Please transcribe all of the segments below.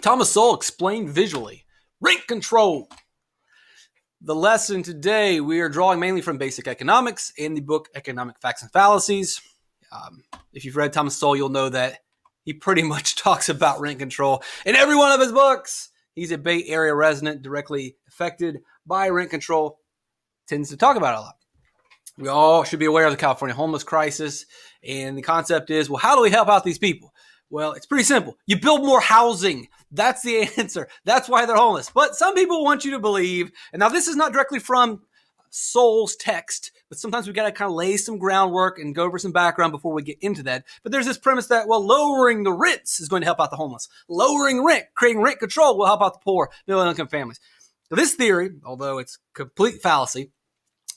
Thomas Sowell explained visually rent control. The lesson today we are drawing mainly from basic economics and the book Economic Facts and Fallacies. Um, if you've read Thomas Sowell, you'll know that he pretty much talks about rent control in every one of his books. He's a Bay Area resident directly affected by rent control, tends to talk about it a lot. We all should be aware of the California homeless crisis. And the concept is well, how do we help out these people? Well, it's pretty simple. You build more housing. That's the answer. That's why they're homeless. But some people want you to believe, and now this is not directly from Soul's text, but sometimes we got to kind of lay some groundwork and go over some background before we get into that. But there's this premise that, well, lowering the rents is going to help out the homeless. Lowering rent, creating rent control will help out the poor, middle income families. Now, this theory, although it's complete fallacy,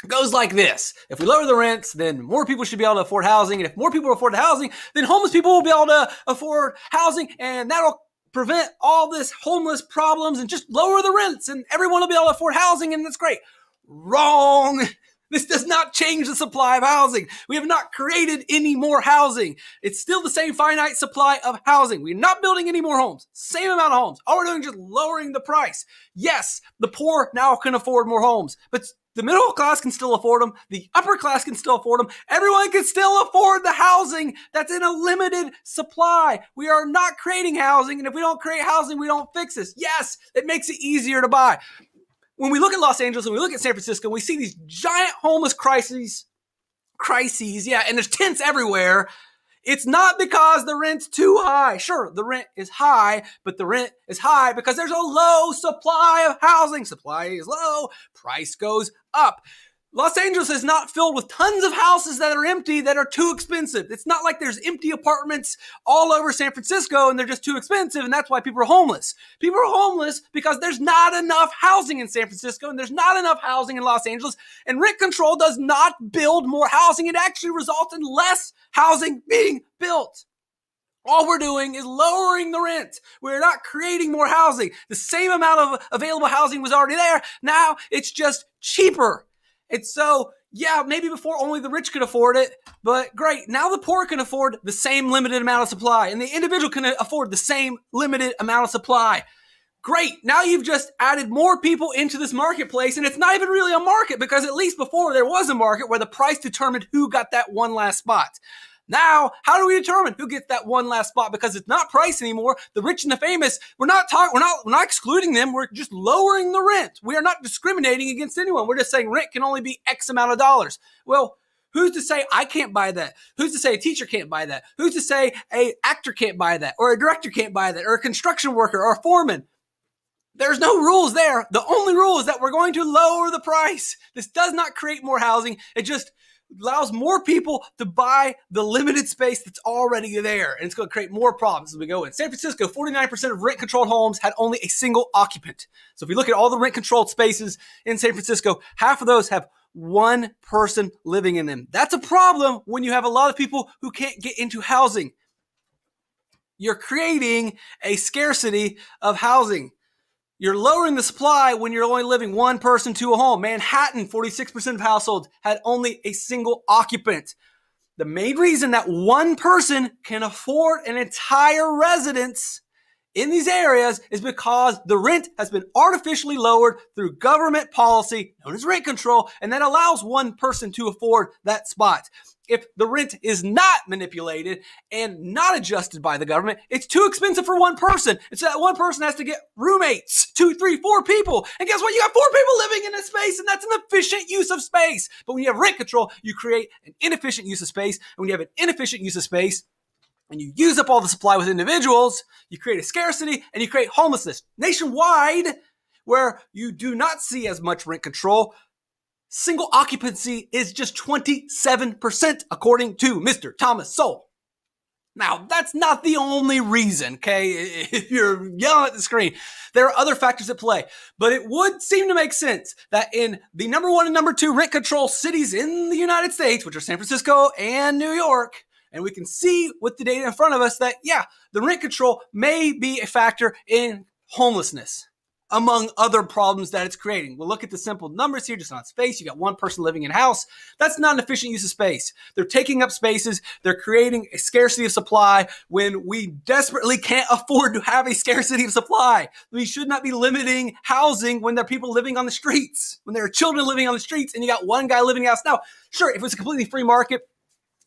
goes like this. If we lower the rents, then more people should be able to afford housing. And if more people afford housing, then homeless people will be able to afford housing. And that'll prevent all this homeless problems and just lower the rents and everyone will be able to afford housing and that's great. Wrong. This does not change the supply of housing. We have not created any more housing. It's still the same finite supply of housing. We're not building any more homes. Same amount of homes. All we're doing is just lowering the price. Yes, the poor now can afford more homes, but the middle class can still afford them. The upper class can still afford them. Everyone can still afford the housing that's in a limited supply. We are not creating housing. And if we don't create housing, we don't fix this. Yes, it makes it easier to buy. When we look at Los Angeles and we look at San Francisco, we see these giant homeless crises, crises, yeah, and there's tents everywhere. It's not because the rent's too high. Sure, the rent is high, but the rent is high because there's a low supply of housing. Supply is low, price goes up. Los Angeles is not filled with tons of houses that are empty that are too expensive. It's not like there's empty apartments all over San Francisco and they're just too expensive and that's why people are homeless. People are homeless because there's not enough housing in San Francisco and there's not enough housing in Los Angeles and rent control does not build more housing. It actually results in less housing being built. All we're doing is lowering the rent. We're not creating more housing. The same amount of available housing was already there. Now it's just cheaper. And so, yeah, maybe before only the rich could afford it, but great. Now the poor can afford the same limited amount of supply, and the individual can afford the same limited amount of supply. Great. Now you've just added more people into this marketplace, and it's not even really a market because at least before there was a market where the price determined who got that one last spot. Now, how do we determine who gets that one last spot? Because it's not price anymore. The rich and the famous, we're not talking, we're not, we're not excluding them. We're just lowering the rent. We are not discriminating against anyone. We're just saying rent can only be X amount of dollars. Well, Who's to say I can't buy that? Who's to say a teacher can't buy that? Who's to say a actor can't buy that or a director can't buy that or a construction worker or a foreman? There's no rules there. The only rule is that we're going to lower the price. This does not create more housing. It just allows more people to buy the limited space that's already there. And it's going to create more problems as we go in. San Francisco, 49% of rent controlled homes had only a single occupant. So if you look at all the rent controlled spaces in San Francisco, half of those have one person living in them. That's a problem when you have a lot of people who can't get into housing. You're creating a scarcity of housing. You're lowering the supply when you're only living one person to a home. Manhattan, 46% of households had only a single occupant. The main reason that one person can afford an entire residence in these areas is because the rent has been artificially lowered through government policy known as rent control, and that allows one person to afford that spot if the rent is not manipulated and not adjusted by the government, it's too expensive for one person. It's so that one person has to get roommates, two, three, four people. And guess what? You got four people living in a space, and that's an efficient use of space. But when you have rent control, you create an inefficient use of space. And when you have an inefficient use of space, and you use up all the supply with individuals, you create a scarcity and you create homelessness nationwide where you do not see as much rent control single occupancy is just 27%, according to Mr. Thomas Sowell. Now, that's not the only reason, okay? If you're yelling at the screen, there are other factors at play, but it would seem to make sense that in the number one and number two rent control cities in the United States, which are San Francisco and New York, and we can see with the data in front of us that, yeah, the rent control may be a factor in homelessness among other problems that it's creating. We'll look at the simple numbers here, just on space. You got one person living in a house. That's not an efficient use of space. They're taking up spaces. They're creating a scarcity of supply when we desperately can't afford to have a scarcity of supply. We should not be limiting housing when there are people living on the streets, when there are children living on the streets and you got one guy living in a house. Now, sure, if it was a completely free market,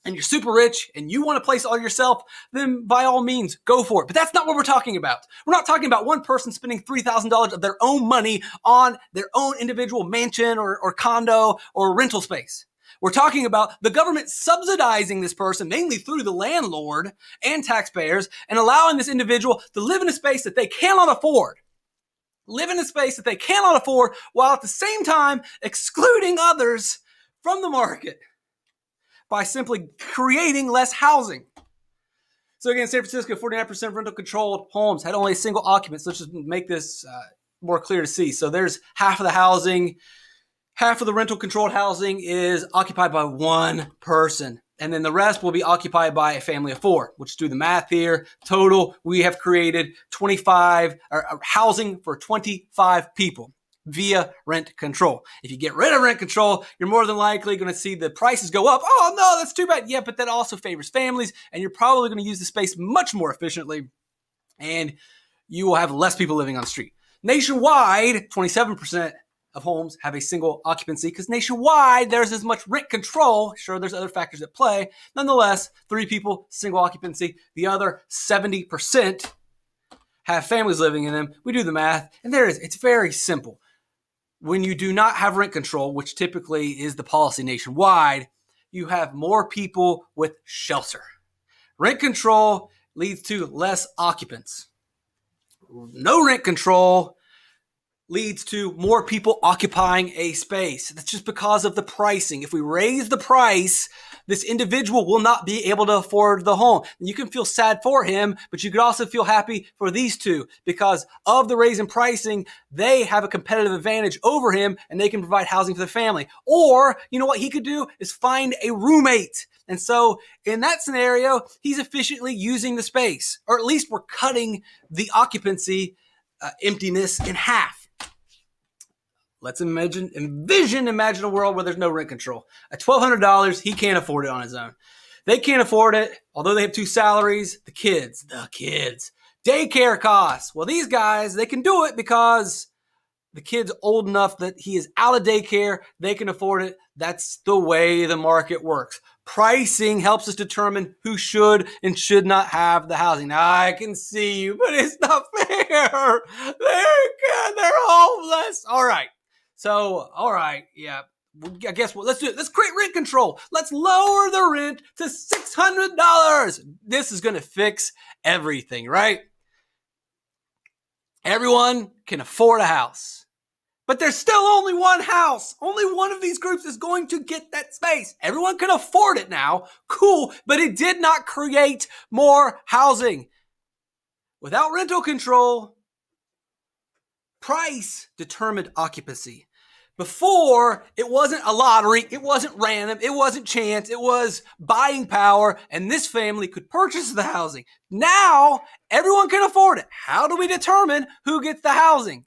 and you're super rich and you want to place all yourself, then by all means, go for it. But that's not what we're talking about. We're not talking about one person spending $3,000 of their own money on their own individual mansion or, or condo or rental space. We're talking about the government subsidizing this person, mainly through the landlord and taxpayers, and allowing this individual to live in a space that they cannot afford live in a space that they cannot afford while at the same time excluding others from the market by simply creating less housing. So again, San Francisco, 49% rental controlled homes had only a single occupant. So let's just make this uh, more clear to see. So there's half of the housing, half of the rental controlled housing is occupied by one person. And then the rest will be occupied by a family of four, which do the math here. Total, we have created 25 or, or housing for 25 people via rent control. If you get rid of rent control, you're more than likely going to see the prices go up. Oh, no, that's too bad. Yeah, but that also favors families, and you're probably going to use the space much more efficiently, and you will have less people living on the street. Nationwide, 27% of homes have a single occupancy because nationwide there's as much rent control. Sure, there's other factors at play. Nonetheless, three people, single occupancy. The other 70% have families living in them. We do the math, and there it is. It's very simple when you do not have rent control, which typically is the policy nationwide, you have more people with shelter. Rent control leads to less occupants. No rent control leads to more people occupying a space. That's just because of the pricing. If we raise the price this individual will not be able to afford the home. And you can feel sad for him, but you could also feel happy for these two because of the raise in pricing, they have a competitive advantage over him and they can provide housing for the family. Or, you know what he could do is find a roommate. And so in that scenario, he's efficiently using the space, or at least we're cutting the occupancy uh, emptiness in half. Let's imagine, envision, imagine a world where there's no rent control. At $1,200, he can't afford it on his own. They can't afford it, although they have two salaries. The kids, the kids, daycare costs. Well, these guys, they can do it because the kid's old enough that he is out of daycare. They can afford it. That's the way the market works. Pricing helps us determine who should and should not have the housing. Now, I can see you, but it's not fair. They're, they're homeless. All right. So, all right, yeah. I guess what let's do it. Let's create rent control. Let's lower the rent to $600. This is going to fix everything, right? Everyone can afford a house. But there's still only one house. Only one of these groups is going to get that space. Everyone can afford it now. Cool. But it did not create more housing. Without rental control, Price determined occupancy. Before, it wasn't a lottery, it wasn't random, it wasn't chance, it was buying power, and this family could purchase the housing. Now, everyone can afford it. How do we determine who gets the housing?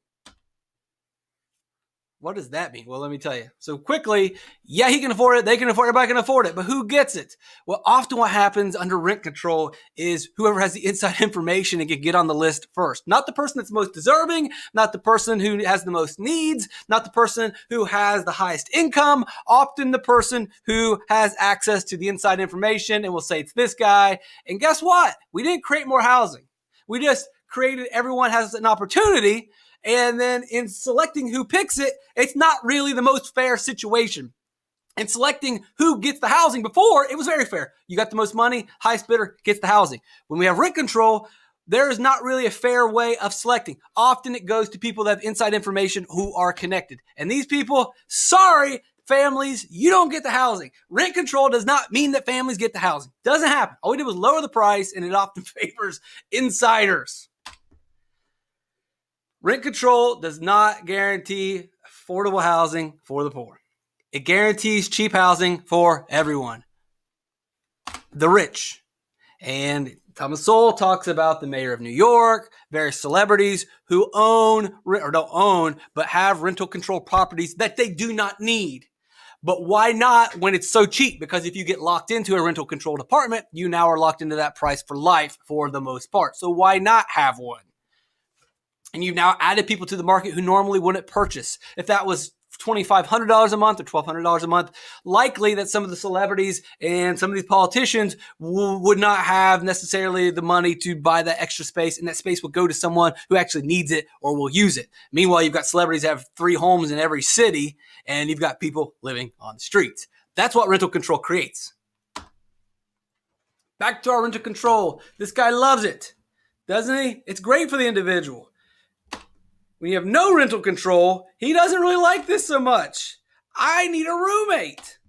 What does that mean? Well, let me tell you. So quickly, yeah, he can afford it. They can afford it. Everybody can afford it. But who gets it? Well, often what happens under rent control is whoever has the inside information and can get on the list first. Not the person that's most deserving, not the person who has the most needs, not the person who has the highest income. Often the person who has access to the inside information and will say it's this guy. And guess what? We didn't create more housing. We just created everyone has an opportunity and then in selecting who picks it, it's not really the most fair situation. In selecting who gets the housing before, it was very fair. You got the most money, highest bidder gets the housing. When we have rent control, there is not really a fair way of selecting. Often it goes to people that have inside information who are connected. And these people, sorry, families, you don't get the housing. Rent control does not mean that families get the housing. Doesn't happen. All we did was lower the price and it often favors insiders. Rent control does not guarantee affordable housing for the poor. It guarantees cheap housing for everyone, the rich. And Thomas Sowell talks about the mayor of New York, various celebrities who own or don't own, but have rental control properties that they do not need. But why not when it's so cheap? Because if you get locked into a rental controlled apartment, you now are locked into that price for life for the most part. So why not have one? and you've now added people to the market who normally wouldn't purchase. If that was $2,500 a month or $1,200 a month, likely that some of the celebrities and some of these politicians w- would not have necessarily the money to buy that extra space, and that space will go to someone who actually needs it or will use it. Meanwhile, you've got celebrities that have three homes in every city, and you've got people living on the streets. That's what rental control creates. Back to our rental control. This guy loves it, doesn't he? It's great for the individual when you have no rental control, he doesn't really like this so much. I need a roommate.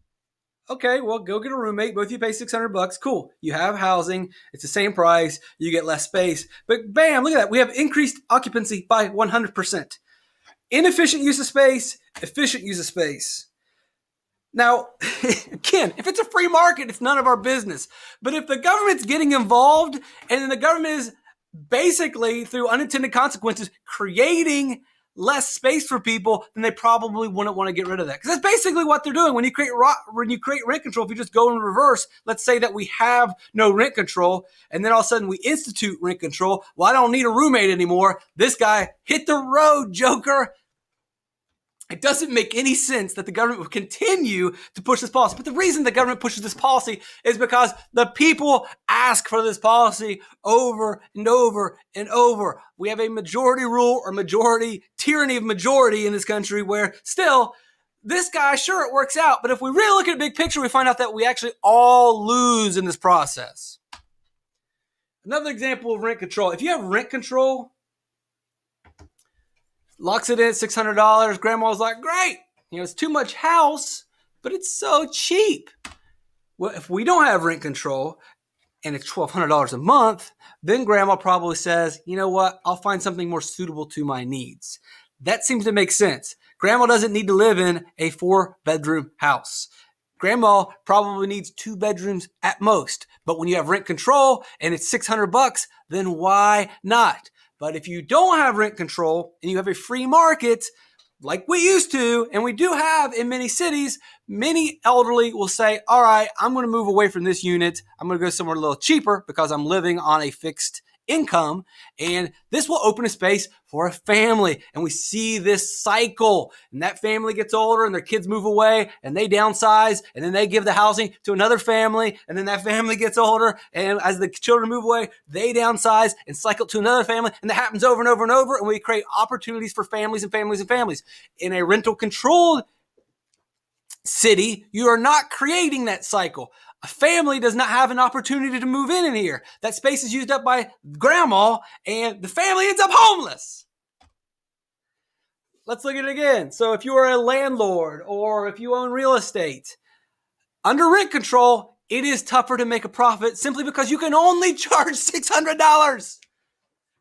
Okay, well, go get a roommate. Both you pay 600 bucks. Cool. You have housing. It's the same price. You get less space. But bam, look at that. We have increased occupancy by 100%. Inefficient use of space, efficient use of space. Now, again, if it's a free market, it's none of our business. But if the government's getting involved and the government is basically, through unintended consequences, creating less space for people, then they probably wouldn't want to get rid of that. Because that's basically what they're doing. When you create when you create rent control, if you just go in reverse, let's say that we have no rent control, and then all of a sudden we institute rent control. Well, I don't need a roommate anymore. This guy hit the road, Joker. It doesn't make any sense that the government will continue to push this policy. But the reason the government pushes this policy is because the people ask for this policy over and over and over. We have a majority rule or majority tyranny of majority in this country where still this guy, sure, it works out. But if we really look at a big picture, we find out that we actually all lose in this process. Another example of rent control. If you have rent control, Locks it in at $600. Grandma's like, great. You know, it's too much house, but it's so cheap. Well, if we don't have rent control and it's $1,200 a month, then grandma probably says, you know what? I'll find something more suitable to my needs. That seems to make sense. Grandma doesn't need to live in a four bedroom house. Grandma probably needs two bedrooms at most. But when you have rent control and it's 600 bucks, then why not? But if you don't have rent control and you have a free market, like we used to, and we do have in many cities, many elderly will say, All right, I'm going to move away from this unit. I'm going to go somewhere a little cheaper because I'm living on a fixed income. And this will open a space for a family. And we see this cycle. And that family gets older and their kids move away and they downsize and then they give the housing to another family. And then that family gets older. And as the children move away, they downsize and cycle to another family. And that happens over and over and over. And we create opportunities for families and families and families. In a rental controlled city, you are not creating that cycle. A family does not have an opportunity to move in in here. That space is used up by grandma, and the family ends up homeless. Let's look at it again. So, if you are a landlord or if you own real estate, under rent control, it is tougher to make a profit simply because you can only charge $600.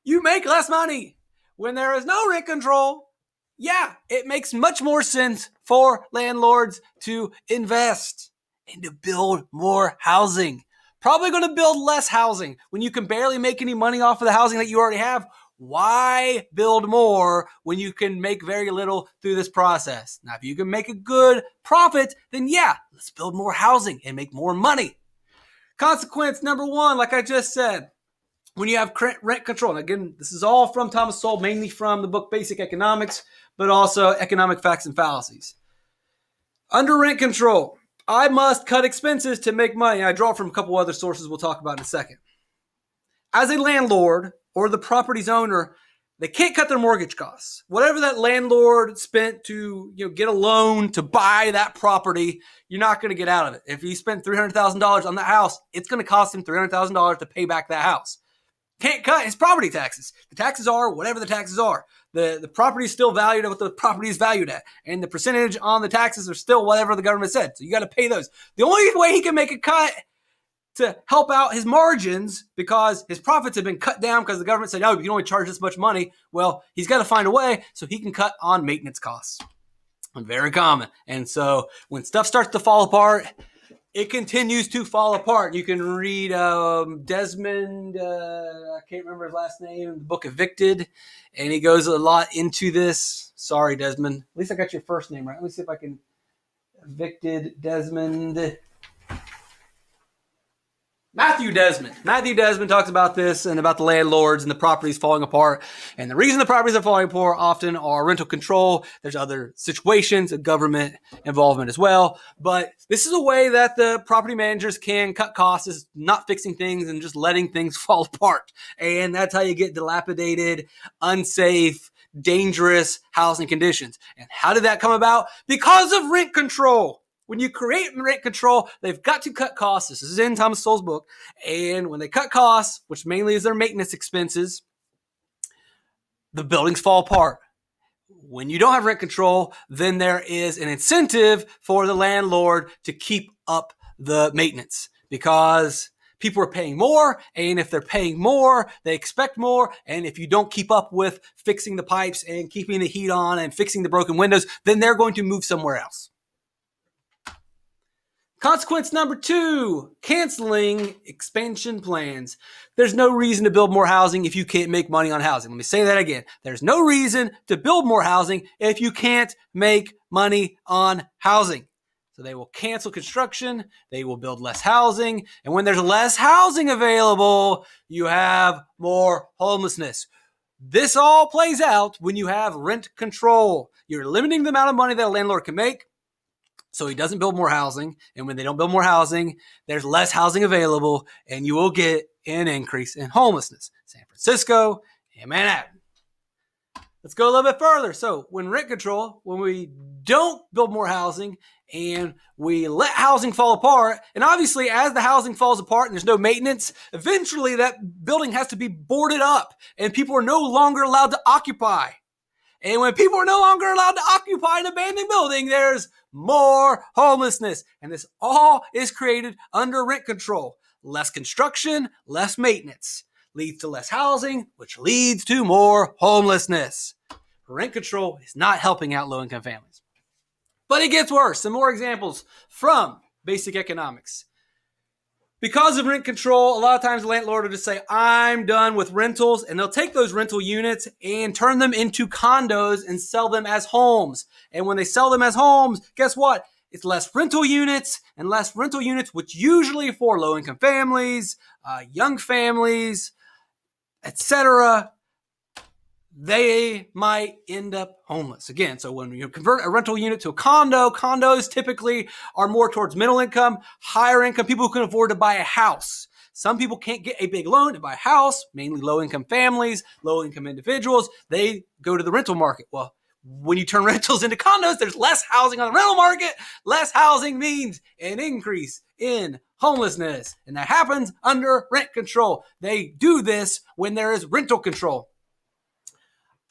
You make less money. When there is no rent control, yeah, it makes much more sense for landlords to invest and to build more housing. Probably going to build less housing when you can barely make any money off of the housing that you already have. Why build more when you can make very little through this process? Now, if you can make a good profit, then yeah, let's build more housing and make more money. Consequence number one, like I just said, when you have rent control, and again, this is all from Thomas Sowell, mainly from the book Basic Economics, but also Economic Facts and Fallacies. Under rent control, I must cut expenses to make money. I draw from a couple other sources we'll talk about in a second. As a landlord or the property's owner, they can't cut their mortgage costs. Whatever that landlord spent to you know get a loan to buy that property, you're not going to get out of it. If he spent three hundred thousand dollars on that house, it's going to cost him three hundred thousand dollars to pay back that house. Can't cut his property taxes. The taxes are whatever the taxes are the, the property is still valued at what the property is valued at. And the percentage on the taxes are still whatever the government said. So you got to pay those. The only way he can make a cut to help out his margins because his profits have been cut down because the government said, oh, you can only charge this much money. Well, he's got to find a way so he can cut on maintenance costs. Very common. And so when stuff starts to fall apart, it continues to fall apart. You can read um, Desmond, uh, I can't remember his last name, the book Evicted, and he goes a lot into this. Sorry, Desmond. At least I got your first name right. Let me see if I can. Evicted Desmond. Matthew Desmond. Matthew Desmond talks about this and about the landlords and the properties falling apart. And the reason the properties are falling apart often are rental control. There's other situations of government involvement as well. But this is a way that the property managers can cut costs is not fixing things and just letting things fall apart. And that's how you get dilapidated, unsafe, dangerous housing conditions. And how did that come about? Because of rent control. When you create rent control, they've got to cut costs. This is in Thomas Sowell's book. And when they cut costs, which mainly is their maintenance expenses, the buildings fall apart. When you don't have rent control, then there is an incentive for the landlord to keep up the maintenance because people are paying more. And if they're paying more, they expect more. And if you don't keep up with fixing the pipes and keeping the heat on and fixing the broken windows, then they're going to move somewhere else. Consequence number two, canceling expansion plans. There's no reason to build more housing if you can't make money on housing. Let me say that again. There's no reason to build more housing if you can't make money on housing. So they will cancel construction, they will build less housing, and when there's less housing available, you have more homelessness. This all plays out when you have rent control. You're limiting the amount of money that a landlord can make so he doesn't build more housing. And when they don't build more housing, there's less housing available, and you will get an increase in homelessness. San Francisco and Manhattan. Let's go a little bit further. So when rent control, when we don't build more housing and we let housing fall apart, and obviously as the housing falls apart and there's no maintenance, eventually that building has to be boarded up and people are no longer allowed to occupy. And when people are no longer allowed to occupy an abandoned building, there's more homelessness. And this all is created under rent control. Less construction, less maintenance leads to less housing, which leads to more homelessness. Rent control is not helping out low income families. But it gets worse. Some more examples from basic economics because of rent control, a lot of times the landlord will just say, I'm done with rentals. And they'll take those rental units and turn them into condos and sell them as homes. And when they sell them as homes, guess what? It's less rental units and less rental units, which usually for low income families, uh, young families, etc they might end up homeless again. So when you convert a rental unit to a condo, condos typically are more towards middle income, higher income people who can afford to buy a house. Some people can't get a big loan to buy a house, mainly low income families, low income individuals. They go to the rental market. Well, when you turn rentals into condos, there's less housing on the rental market. Less housing means an increase in homelessness. And that happens under rent control. They do this when there is rental control.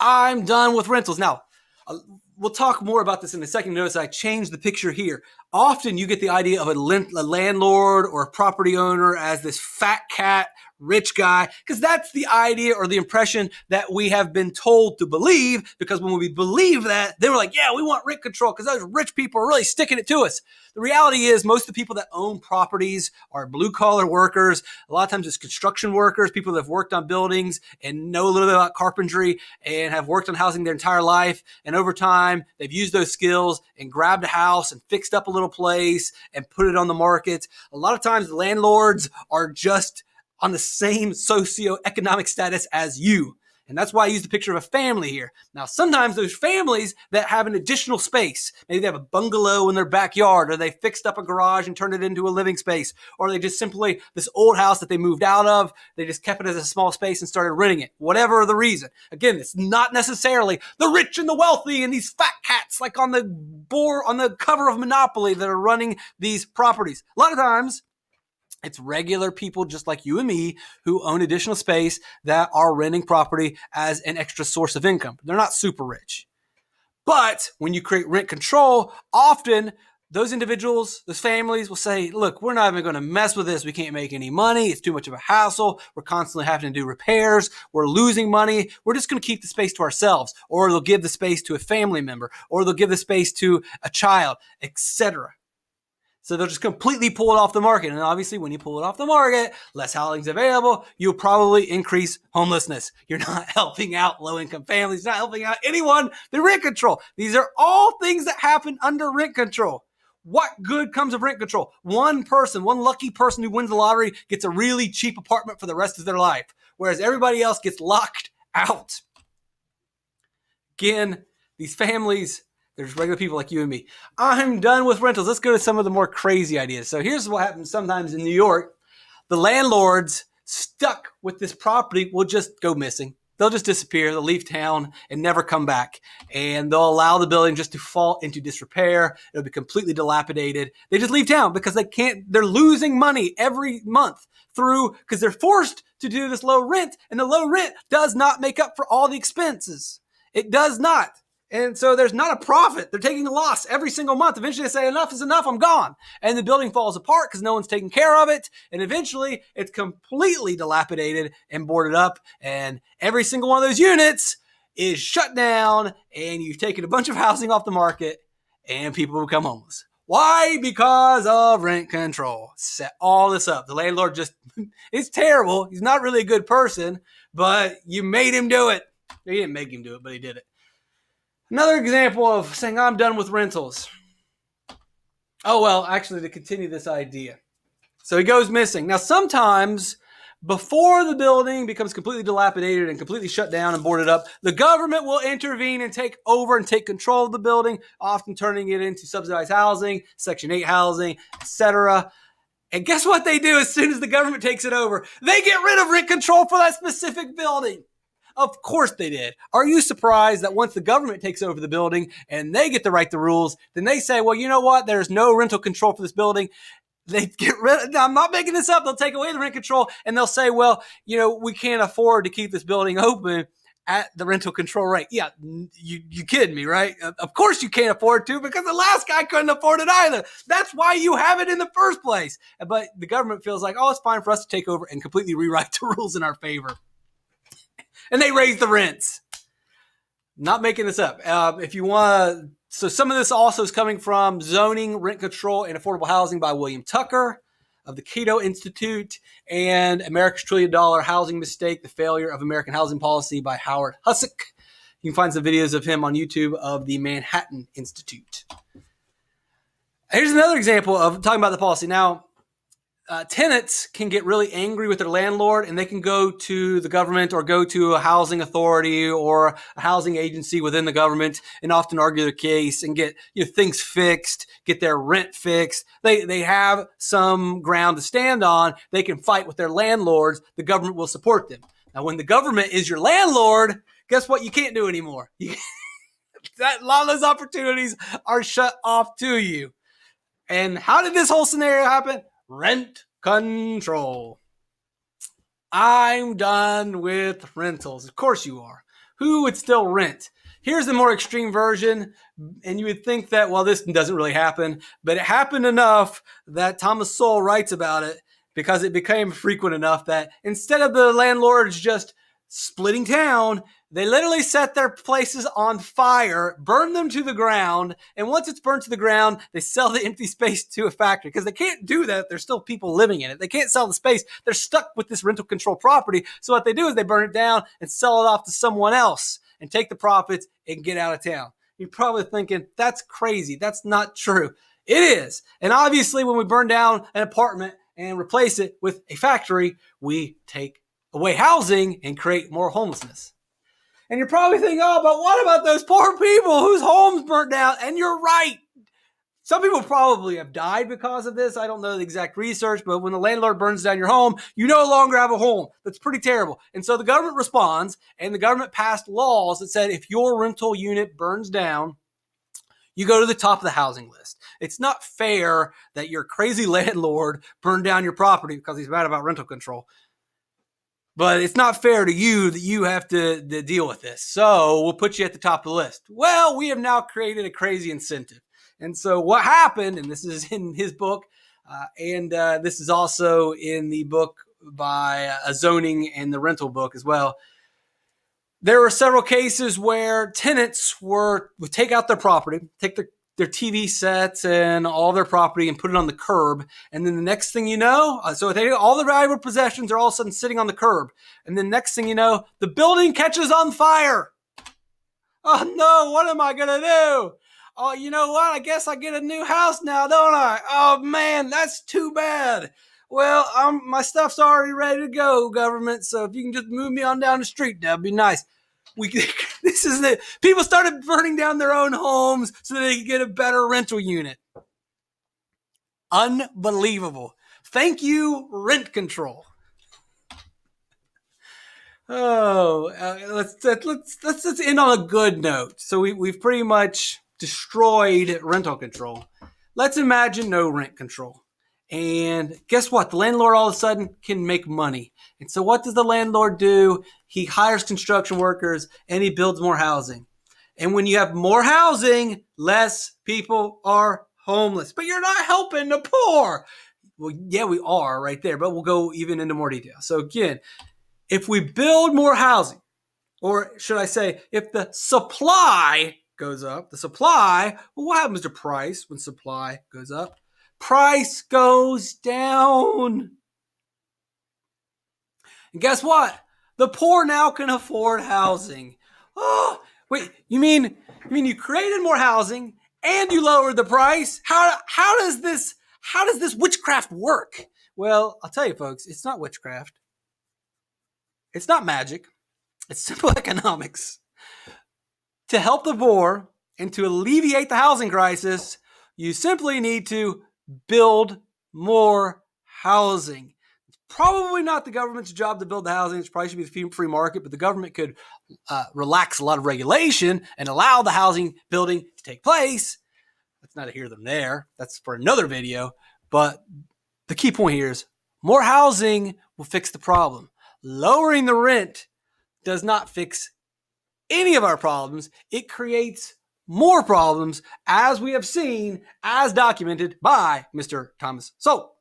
I'm done with rentals. Now, uh, we'll talk more about this in a second. Notice I changed the picture here. Often you get the idea of a, landlord or a property owner as this fat cat rich guy, because that's the idea or the impression that we have been told to believe. Because when we believe that, they were like, yeah, we want rent control because those rich people are really sticking it to us. The reality is, most of the people that own properties are blue collar workers. A lot of times it's construction workers, people that have worked on buildings and know a little bit about carpentry and have worked on housing their entire life. And over time, they've used those skills and grabbed a house and fixed up a little place and put it on the market. A lot of times, landlords are just on the same socioeconomic status as you. And that's why I use the picture of a family here. Now, sometimes there's families that have an additional space. Maybe they have a bungalow in their backyard, or they fixed up a garage and turned it into a living space, or they just simply, this old house that they moved out of, they just kept it as a small space and started renting it, whatever the reason. Again, it's not necessarily the rich and the wealthy and these fat cats like on the board, on the cover of Monopoly that are running these properties. A lot of times, it's regular people just like you and me who own additional space that are renting property as an extra source of income. They're not super rich. But when you create rent control, often those individuals, those families will say, look, we're not even going to mess with this. We can't make any money. It's too much of a hassle. We're constantly having to do repairs. We're losing money. We're just going to keep the space to ourselves, or they'll give the space to a family member, or they'll give the space to a child, etc. So they'll just completely pull it off the market. And obviously, when you pull it off the market, less is available, you'll probably increase homelessness. You're not helping out low income families, not helping out anyone. The rent control. These are all things that happen under rent control. What good comes of rent control? One person, one lucky person who wins the lottery gets a really cheap apartment for the rest of their life, whereas everybody else gets locked out. Again, these families there's regular people like you and me. I'm done with rentals. Let's go to some of the more crazy ideas. So here's what happens sometimes in New York. The landlords stuck with this property will just go missing. They'll just disappear. They'll leave town and never come back. And they'll allow the building just to fall into disrepair. It'll be completely dilapidated. They just leave town because they can't, they're losing money every month through because they're forced to do this low rent. And the low rent does not make up for all the expenses. It does not. And so there's not a profit. They're taking a loss every single month. Eventually they say, enough is enough. I'm gone. And the building falls apart because no one's taking care of it. And eventually it's completely dilapidated and boarded up. And every single one of those units is shut down. And you've taken a bunch of housing off the market and people become homeless. Why? Because of rent control. Set all this up. The landlord just, it's terrible. He's not really a good person, but you made him do it. You didn't make him do it, but he did it. Another example of saying, I'm done with rentals. Oh, well, actually, to continue this idea. So he goes missing. Now, sometimes before the building becomes completely dilapidated and completely shut down and boarded up, the government will intervene and take over and take control of the building, often turning it into subsidized housing, Section 8 housing, etc. And guess what they do as soon as the government takes it over? They get rid of rent control for that specific building. Of course they did. Are you surprised that once the government takes over the building and they get to write the rules, then they say, well, you know what? There's no rental control for this building they get rid of, I'm not making this up. They'll take away the rent control and they'll say, well, you know, we can't afford to keep this building open at the rental control rate. Yeah, you, you kidding me, right? Of course you can't afford to because the last guy couldn't afford it either. That's why you have it in the first place. But the government feels like, oh, it's fine for us to take over and completely rewrite the rules in our favor and they raised the rents. Not making this up. Uh, if you want so some of this also is coming from Zoning, Rent Control, and Affordable Housing by William Tucker of the Cato Institute and America's Trillion Dollar Housing Mistake, The Failure of American Housing Policy by Howard Husick. You can find some videos of him on YouTube of the Manhattan Institute. Here's another example of talking about the policy. Now, uh, tenants can get really angry with their landlord and they can go to the government or go to a housing authority or a housing agency within the government and often argue their case and get you know, things fixed, get their rent fixed. They, they have some ground to stand on. They can fight with their landlords. The government will support them. Now, when the government is your landlord, guess what? You can't do anymore. You, that, a lot of those opportunities are shut off to you. And how did this whole scenario happen? rent control. I'm done with rentals. Of course you are. Who would still rent? Here's the more extreme version, and you would think that, well, this doesn't really happen, but it happened enough that Thomas Sowell writes about it because it became frequent enough that instead of the landlords just splitting town, they literally set their places on fire, burn them to the ground, and once it's burned to the ground, they sell the empty space to a factory because they can't do that. There's still people living in it. They can't sell the space. They're stuck with this rental control property. So what they do is they burn it down and sell it off to someone else and take the profits and get out of town. You're probably thinking that's crazy. That's not true. It is. And obviously, when we burn down an apartment and replace it with a factory, we take away housing and create more homelessness. And you're probably thinking, oh, but what about those poor people whose homes burnt down? And you're right. Some people probably have died because of this. I don't know the exact research, but when the landlord burns down your home, you no longer have a home. That's pretty terrible. And so the government responds, and the government passed laws that said if your rental unit burns down, you go to the top of the housing list. It's not fair that your crazy landlord burned down your property because he's mad about rental control but it's not fair to you that you have to, to deal with this. So we'll put you at the top of the list. Well, we have now created a crazy incentive. And so what happened, and this is in his book, uh, and uh, this is also in the book by a uh, zoning and the rental book as well. There were several cases where tenants were would take out their property, take their their TV sets and all their property and put it on the curb. And then the next thing you know, uh, so they, all the valuable possessions are all of a sudden sitting on the curb. And then next thing you know, the building catches on fire. Oh no, what am I going to do? Oh, you know what? I guess I get a new house now, don't I? Oh man, that's too bad. Well, I'm, um, my stuff's already ready to go, government. So if you can just move me on down the street, that'd be nice. We This is the people started burning down their own homes so that they could get a better rental unit. Unbelievable. Thank you, rent control. Oh, uh, let's, let's let's let's end on a good note. So we we've pretty much destroyed rental control. Let's imagine no rent control. And guess what? The landlord all of a sudden can make money. And so, what does the landlord do? He hires construction workers and he builds more housing. And when you have more housing, less people are homeless. But you're not helping the poor. Well, yeah, we are right there, but we'll go even into more detail. So, again, if we build more housing, or should I say, if the supply goes up, the supply, well, what happens to price when supply goes up? price goes down. And guess what? The poor now can afford housing. Oh, wait, you mean you mean you created more housing and you lowered the price? How how does this how does this witchcraft work? Well, I'll tell you folks, it's not witchcraft. It's not magic. It's simple economics. To help the poor and to alleviate the housing crisis, you simply need to build more housing. It's probably not the government's job to build the housing. It probably should be the free market, but the government could uh, relax a lot of regulation and allow the housing building to take place. That's not a here them there. That's for another video. But the key point here is more housing will fix the problem. Lowering the rent does not fix any of our problems. It creates more problems, as we have seen, as documented by Mr. Thomas Sowell.